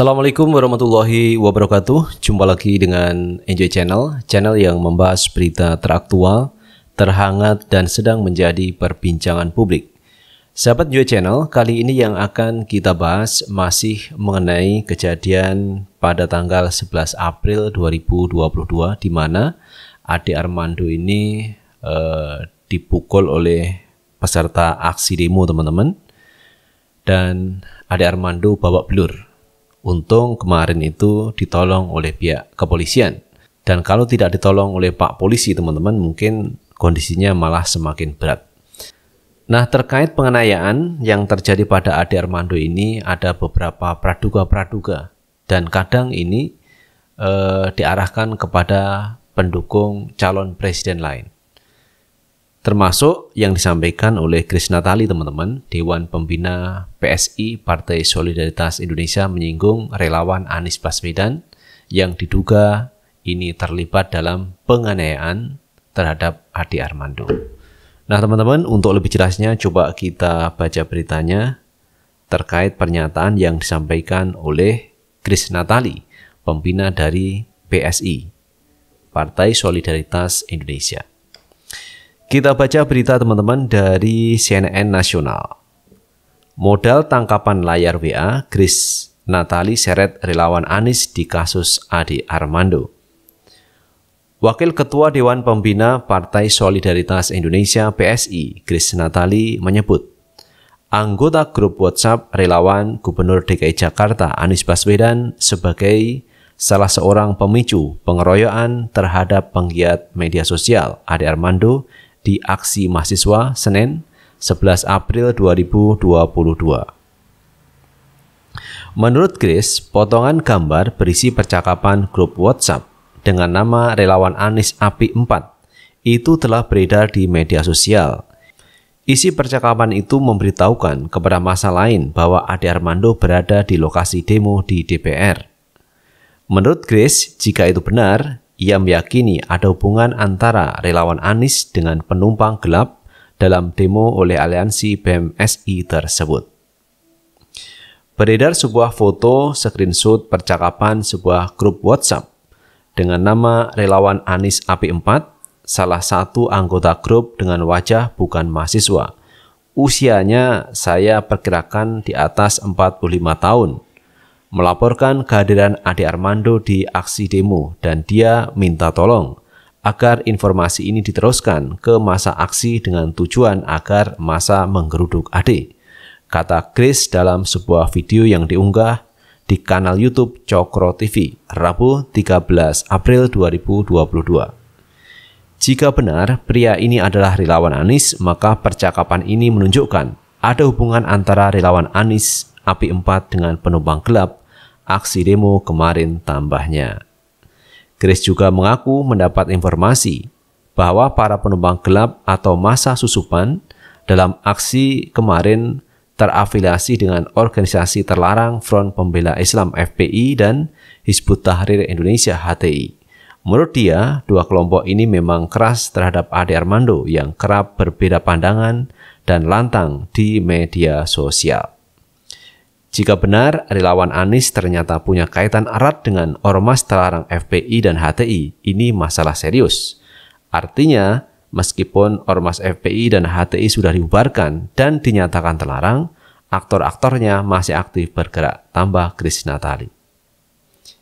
Assalamualaikum warahmatullahi wabarakatuh. Jumpa lagi dengan Enjoy Channel, channel yang membahas berita teraktual, terhangat, dan sedang menjadi perbincangan publik. Sahabat Enjoy Channel, kali ini yang akan kita bahas masih mengenai kejadian pada tanggal 11 April 2022 di mana Ade Armando ini eh, dipukul oleh peserta aksi demo teman-teman dan Ade Armando bawa blur. Untung kemarin itu ditolong oleh pihak kepolisian. Dan kalau tidak ditolong oleh Pak Polisi, teman-teman, mungkin kondisinya malah semakin berat. Nah, terkait penganiayaan yang terjadi pada Ade Armando ini ada beberapa praduga-praduga dan kadang ini eh, diarahkan kepada pendukung calon presiden lain termasuk yang disampaikan oleh Kris Natali teman-teman Dewan Pembina PSI Partai Solidaritas Indonesia menyinggung relawan Anies Baswedan yang diduga ini terlibat dalam penganiayaan terhadap Adi Armando. Nah teman-teman untuk lebih jelasnya coba kita baca beritanya terkait pernyataan yang disampaikan oleh Kris Natali pembina dari PSI, Partai Solidaritas Indonesia. Kita baca berita teman-teman dari CNN Nasional. Modal tangkapan layar WA, Chris Natali seret relawan Anis di kasus Adi Armando. Wakil Ketua Dewan Pembina Partai Solidaritas Indonesia PSI, Chris Natali, menyebut anggota grup WhatsApp relawan Gubernur DKI Jakarta Anies Baswedan sebagai salah seorang pemicu pengeroyokan terhadap penggiat media sosial Ade Armando di aksi mahasiswa Senin 11 April 2022. Menurut Grace, potongan gambar berisi percakapan grup WhatsApp dengan nama relawan Anis Api 4 itu telah beredar di media sosial. Isi percakapan itu memberitahukan kepada masa lain bahwa Ade Armando berada di lokasi demo di DPR. Menurut Grace, jika itu benar, ia meyakini ada hubungan antara relawan Anis dengan penumpang gelap dalam demo oleh aliansi BMSI tersebut. Beredar sebuah foto screenshot percakapan sebuah grup WhatsApp dengan nama relawan Anis AP4, salah satu anggota grup dengan wajah bukan mahasiswa. Usianya saya perkirakan di atas 45 tahun melaporkan kehadiran Ade Armando di aksi demo dan dia minta tolong agar informasi ini diteruskan ke masa aksi dengan tujuan agar masa menggeruduk Ade. Kata Chris dalam sebuah video yang diunggah di kanal YouTube Cokro TV, Rabu 13 April 2022. Jika benar pria ini adalah relawan Anis maka percakapan ini menunjukkan ada hubungan antara relawan Anis api 4 dengan penumpang gelap aksi demo kemarin tambahnya. Chris juga mengaku mendapat informasi bahwa para penumpang gelap atau masa susupan dalam aksi kemarin terafiliasi dengan organisasi terlarang Front Pembela Islam FPI dan Hizbut Tahrir Indonesia HTI. Menurut dia, dua kelompok ini memang keras terhadap Ade Armando yang kerap berbeda pandangan dan lantang di media sosial. Jika benar, relawan Anies ternyata punya kaitan erat dengan ormas terlarang FPI dan HTI, ini masalah serius. Artinya, meskipun ormas FPI dan HTI sudah diubarkan dan dinyatakan terlarang, aktor-aktornya masih aktif bergerak, tambah Chris Natali.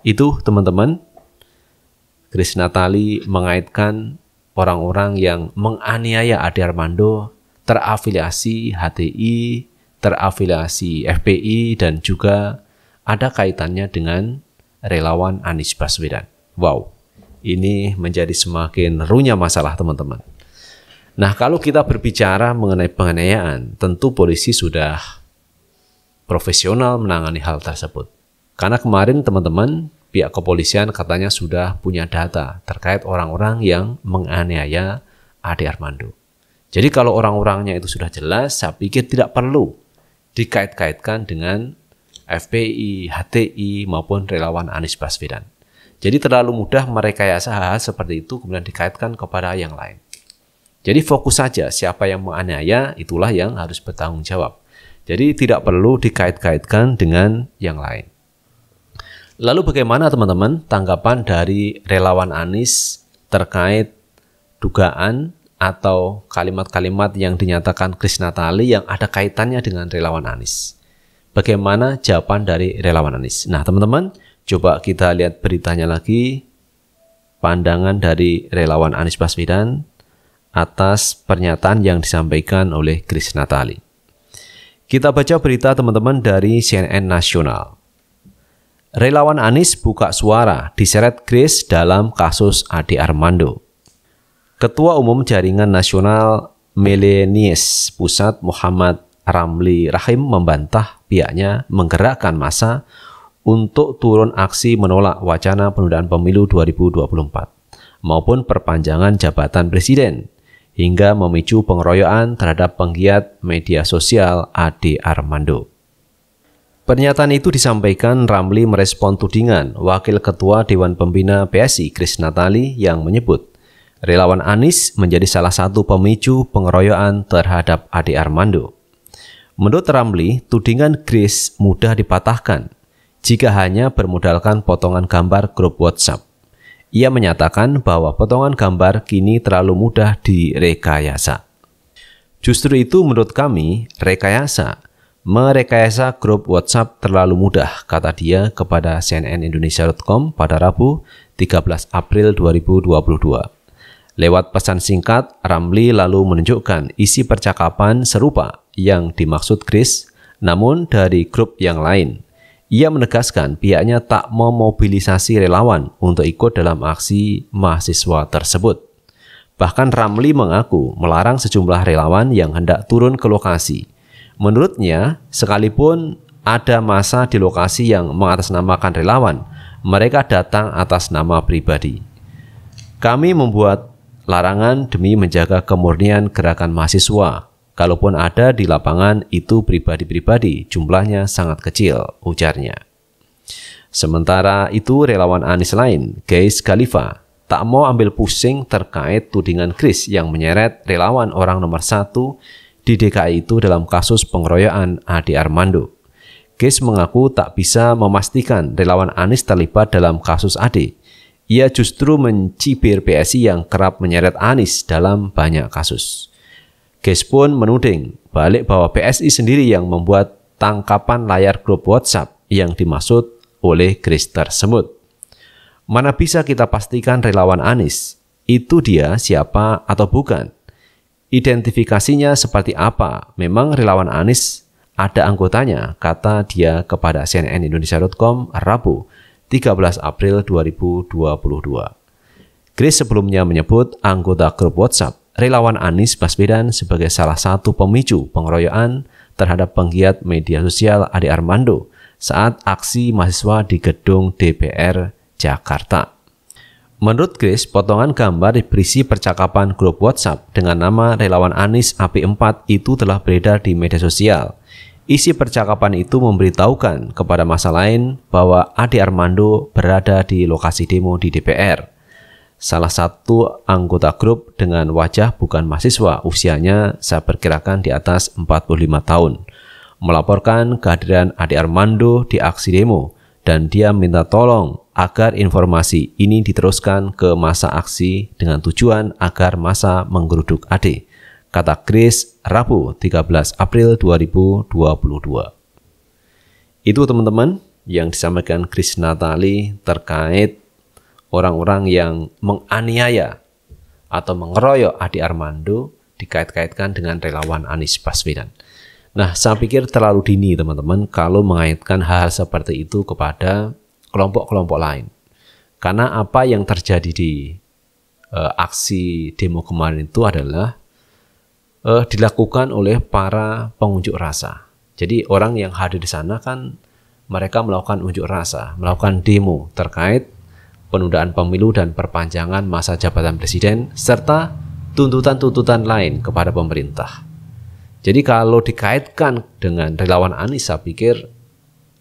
Itu teman-teman, Chris Natali mengaitkan orang-orang yang menganiaya Ade Armando terafiliasi HTI terafiliasi FPI dan juga ada kaitannya dengan relawan Anies Baswedan. Wow, ini menjadi semakin runya masalah teman-teman. Nah, kalau kita berbicara mengenai penganiayaan, tentu polisi sudah profesional menangani hal tersebut. Karena kemarin teman-teman pihak kepolisian katanya sudah punya data terkait orang-orang yang menganiaya Ade Armando. Jadi kalau orang-orangnya itu sudah jelas, saya pikir tidak perlu dikait-kaitkan dengan FPI, HTI maupun relawan Anies Baswedan. Jadi terlalu mudah merekayasa hal-hal seperti itu kemudian dikaitkan kepada yang lain. Jadi fokus saja siapa yang menganiaya itulah yang harus bertanggung jawab. Jadi tidak perlu dikait-kaitkan dengan yang lain. Lalu bagaimana teman-teman tanggapan dari relawan Anies terkait dugaan atau kalimat-kalimat yang dinyatakan Krishna Natali yang ada kaitannya dengan relawan Anis. Bagaimana jawaban dari relawan Anis? Nah, teman-teman, coba kita lihat beritanya lagi. Pandangan dari relawan Anis Baswedan atas pernyataan yang disampaikan oleh Krishna Natali. Kita baca berita teman-teman dari CNN Nasional. Relawan Anis buka suara diseret Kris dalam kasus Adi Armando. Ketua Umum Jaringan Nasional Milenies Pusat Muhammad Ramli Rahim membantah pihaknya menggerakkan massa untuk turun aksi menolak wacana penundaan pemilu 2024 maupun perpanjangan jabatan presiden hingga memicu pengeroyokan terhadap penggiat media sosial Ade Armando. Pernyataan itu disampaikan Ramli merespon tudingan Wakil Ketua Dewan Pembina PSI Kris Natali yang menyebut relawan Anis menjadi salah satu pemicu pengeroyokan terhadap Ade Armando. Menurut Ramli, tudingan Grace mudah dipatahkan jika hanya bermodalkan potongan gambar grup WhatsApp. Ia menyatakan bahwa potongan gambar kini terlalu mudah direkayasa. Justru itu menurut kami rekayasa merekayasa grup WhatsApp terlalu mudah, kata dia kepada CNN Indonesia.com pada Rabu 13 April 2022. Lewat pesan singkat, Ramli lalu menunjukkan isi percakapan serupa yang dimaksud Chris, namun dari grup yang lain. Ia menegaskan pihaknya tak memobilisasi relawan untuk ikut dalam aksi mahasiswa tersebut. Bahkan Ramli mengaku melarang sejumlah relawan yang hendak turun ke lokasi. Menurutnya, sekalipun ada masa di lokasi yang mengatasnamakan relawan, mereka datang atas nama pribadi. Kami membuat Larangan demi menjaga kemurnian gerakan mahasiswa. Kalaupun ada di lapangan itu pribadi-pribadi, jumlahnya sangat kecil, ujarnya. Sementara itu relawan Anies lain, Gais Khalifa, tak mau ambil pusing terkait tudingan Kris yang menyeret relawan orang nomor satu di DKI itu dalam kasus pengeroyokan Adi Armando. Gais mengaku tak bisa memastikan relawan Anies terlibat dalam kasus Adi, ia justru mencibir PSI yang kerap menyeret Anies dalam banyak kasus. Ges pun menuding balik bahwa PSI sendiri yang membuat tangkapan layar grup WhatsApp yang dimaksud oleh Chris tersebut. Mana bisa kita pastikan relawan Anies, itu dia siapa atau bukan. Identifikasinya seperti apa, memang relawan Anies ada anggotanya, kata dia kepada CNN Indonesia.com Rabu 13 April 2022. Chris sebelumnya menyebut anggota grup WhatsApp relawan Anies Baswedan sebagai salah satu pemicu pengeroyokan terhadap penggiat media sosial Ade Armando saat aksi mahasiswa di gedung DPR Jakarta. Menurut Chris, potongan gambar berisi percakapan grup WhatsApp dengan nama relawan Anis AP4 itu telah beredar di media sosial – Isi percakapan itu memberitahukan kepada masa lain bahwa Ade Armando berada di lokasi demo di DPR. Salah satu anggota grup dengan wajah bukan mahasiswa, usianya saya perkirakan di atas 45 tahun, melaporkan kehadiran Ade Armando di aksi demo dan dia minta tolong agar informasi ini diteruskan ke masa aksi dengan tujuan agar masa menggeruduk Ade. Kata Chris Rabu 13 April 2022. Itu teman-teman yang disampaikan Chris Natali terkait orang-orang yang menganiaya atau mengeroyok Adi Armando dikait-kaitkan dengan relawan Anies Baswedan. Nah, saya pikir terlalu dini teman-teman kalau mengaitkan hal-hal seperti itu kepada kelompok-kelompok lain. Karena apa yang terjadi di e, aksi demo kemarin itu adalah uh, dilakukan oleh para pengunjuk rasa. Jadi orang yang hadir di sana kan mereka melakukan unjuk rasa, melakukan demo terkait penundaan pemilu dan perpanjangan masa jabatan presiden serta tuntutan-tuntutan lain kepada pemerintah. Jadi kalau dikaitkan dengan relawan Anies saya pikir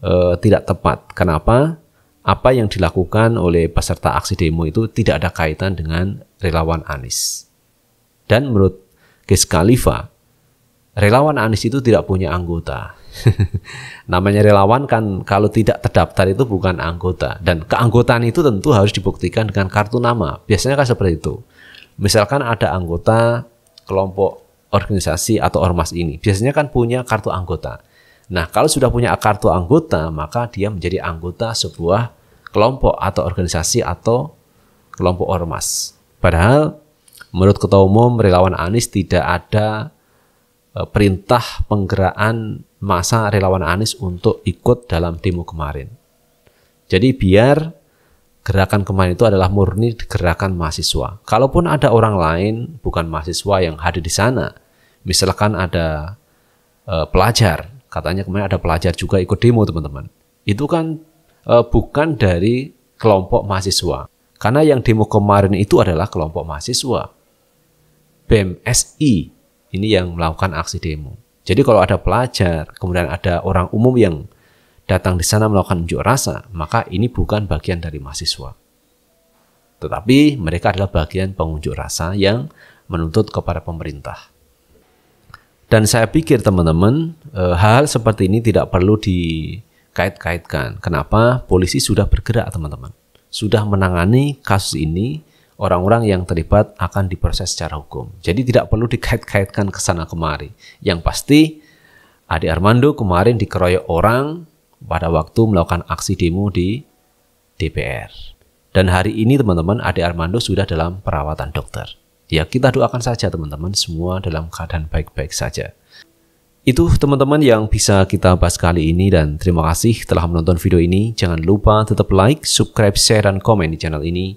eh, tidak tepat. Kenapa? Apa yang dilakukan oleh peserta aksi demo itu tidak ada kaitan dengan relawan Anies. Dan menurut Kes Khalifa, relawan Anies itu tidak punya anggota. Namanya relawan kan kalau tidak terdaftar itu bukan anggota dan keanggotaan itu tentu harus dibuktikan dengan kartu nama. Biasanya kan seperti itu. Misalkan ada anggota kelompok organisasi atau ormas ini, biasanya kan punya kartu anggota. Nah, kalau sudah punya kartu anggota, maka dia menjadi anggota sebuah kelompok atau organisasi atau kelompok ormas. Padahal Menurut Ketua Umum, relawan Anies tidak ada e, perintah penggeraan masa relawan Anies untuk ikut dalam demo kemarin. Jadi biar gerakan kemarin itu adalah murni gerakan mahasiswa. Kalaupun ada orang lain bukan mahasiswa yang hadir di sana, misalkan ada e, pelajar, katanya kemarin ada pelajar juga ikut demo teman-teman. Itu kan e, bukan dari kelompok mahasiswa, karena yang demo kemarin itu adalah kelompok mahasiswa. BMSI e ini yang melakukan aksi demo. Jadi kalau ada pelajar, kemudian ada orang umum yang datang di sana melakukan unjuk rasa, maka ini bukan bagian dari mahasiswa. Tetapi mereka adalah bagian pengunjuk rasa yang menuntut kepada pemerintah. Dan saya pikir teman-teman, eh, hal seperti ini tidak perlu dikait-kaitkan. Kenapa? Polisi sudah bergerak teman-teman. Sudah menangani kasus ini orang-orang yang terlibat akan diproses secara hukum. Jadi tidak perlu dikait-kaitkan ke sana kemari. Yang pasti Ade Armando kemarin dikeroyok orang pada waktu melakukan aksi demo di DPR. Dan hari ini teman-teman Ade Armando sudah dalam perawatan dokter. Ya kita doakan saja teman-teman semua dalam keadaan baik-baik saja. Itu teman-teman yang bisa kita bahas kali ini dan terima kasih telah menonton video ini. Jangan lupa tetap like, subscribe, share, dan komen di channel ini